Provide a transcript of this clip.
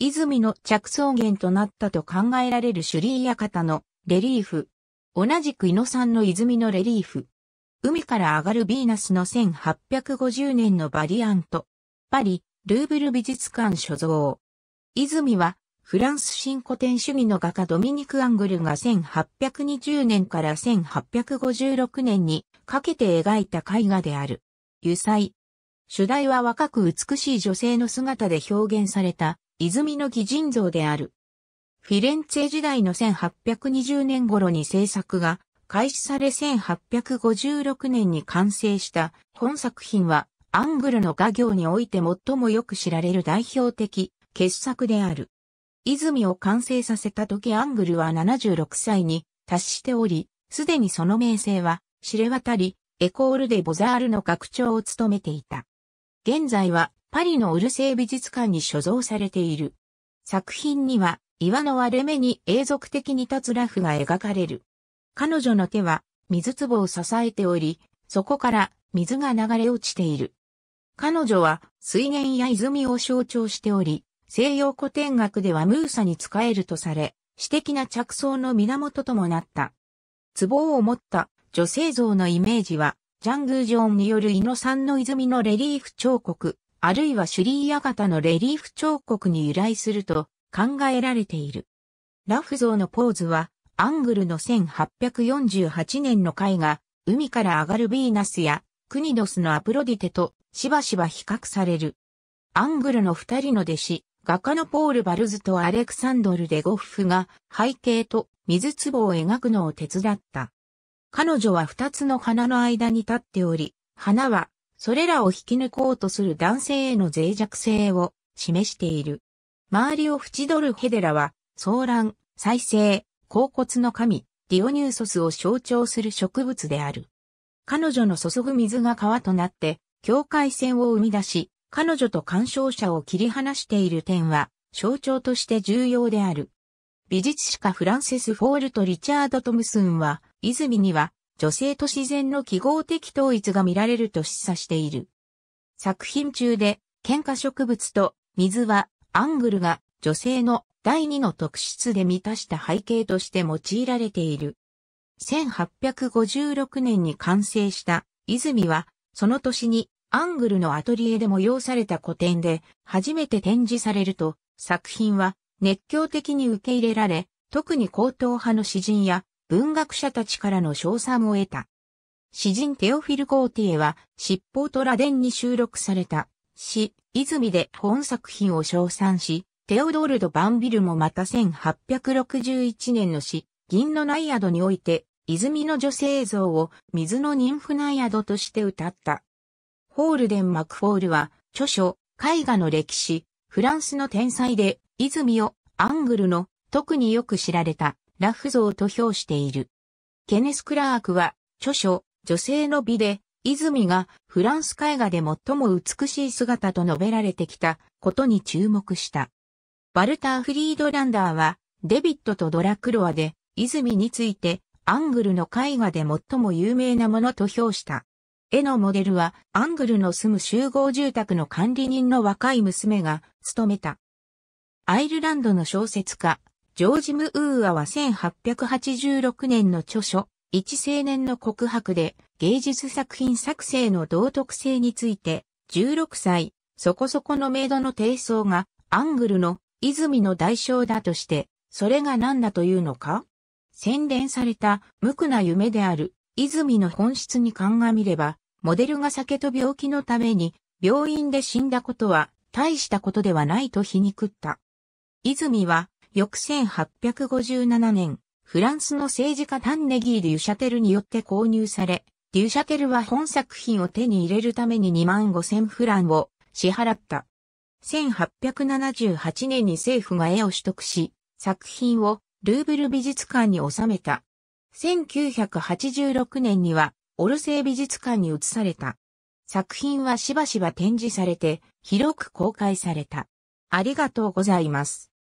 泉の着想源となったと考えられるシュリー館のレリーフ。同じくノ野んの泉のレリーフ。海から上がるヴィーナスの1850年のバリアント。パリ、ルーブル美術館所蔵。泉は、フランス新古典主義の画家ドミニク・アングルが1820年から1856年にかけて描いた絵画である。油彩。主題は若く美しい女性の姿で表現された泉の義人像である。フィレンツェ時代の1820年頃に制作が開始され1856年に完成した本作品はアングルの画業において最もよく知られる代表的傑作である。泉を完成させた時アングルは76歳に達しており、すでにその名声は知れ渡り、エコールでボザールの学長を務めていた。現在はパリのオルセー美術館に所蔵されている。作品には岩の割れ目に永続的に立つラフが描かれる。彼女の手は水壺を支えており、そこから水が流れ落ちている。彼女は水源や泉を象徴しており、西洋古典学ではムーサに仕えるとされ、詩的な着想の源ともなった。壺を持った女性像のイメージは、ジャングー・ジョンによるイノさんの泉のレリーフ彫刻、あるいはシュリーヤ型のレリーフ彫刻に由来すると考えられている。ラフ像のポーズは、アングルの1848年の絵画、海から上がるヴィーナスや、クニドスのアプロディテとしばしば比較される。アングルの二人の弟子、画家のポール・バルズとアレクサンドル・デゴッフが背景と水壺を描くのを手伝った。彼女は二つの花の間に立っており、花はそれらを引き抜こうとする男性への脆弱性を示している。周りを縁取るヘデラは、騒乱、再生、甲骨の神、ディオニューソスを象徴する植物である。彼女の注ぐ水が川となって、境界線を生み出し、彼女と干渉者を切り離している点は、象徴として重要である。美術史家フランセス・フォールとリチャード・トムスンは、泉には女性と自然の記号的統一が見られると示唆している。作品中で、喧嘩植物と水は、アングルが女性の第二の特質で満たした背景として用いられている。1856年に完成した泉は、その年にアングルのアトリエで催された個展で初めて展示されると、作品は熱狂的に受け入れられ、特に高等派の詩人や文学者たちからの賞賛を得た。詩人テオフィル・コーティエは、七宝とデ伝に収録された詩、泉で本作品を称賛し、テオドールド・バンビルもまた1861年の詩、銀のナイアドにおいて、泉の女性像を水の妊婦ナイアドとして歌った。ホールデン・マクフォールは、著書、絵画の歴史、フランスの天才で、泉をアングルの特によく知られたラフ像と評している。ケネス・クラークは、著書、女性の美で、泉がフランス絵画で最も美しい姿と述べられてきたことに注目した。バルター・フリードランダーは、デビットとドラクロアで、泉について、アングルの絵画で最も有名なものと評した。絵のモデルは、アングルの住む集合住宅の管理人の若い娘が、務めた。アイルランドの小説家、ジョージ・ムーアは1886年の著書、一青年の告白で芸術作品作成の道徳性について、16歳、そこそこのメイドの低層がアングルの泉の代償だとして、それが何だというのか洗練された無垢な夢である泉の本質に鑑みれば、モデルが酒と病気のために病院で死んだことは大したことではないと皮肉った。泉は翌1857年、フランスの政治家タンネギー・デュシャテルによって購入され、デュシャテルは本作品を手に入れるために2万5千フランを支払った。1878年に政府が絵を取得し、作品をルーブル美術館に収めた。1986年にはオルセー美術館に移された。作品はしばしば展示されて広く公開された。ありがとうございます。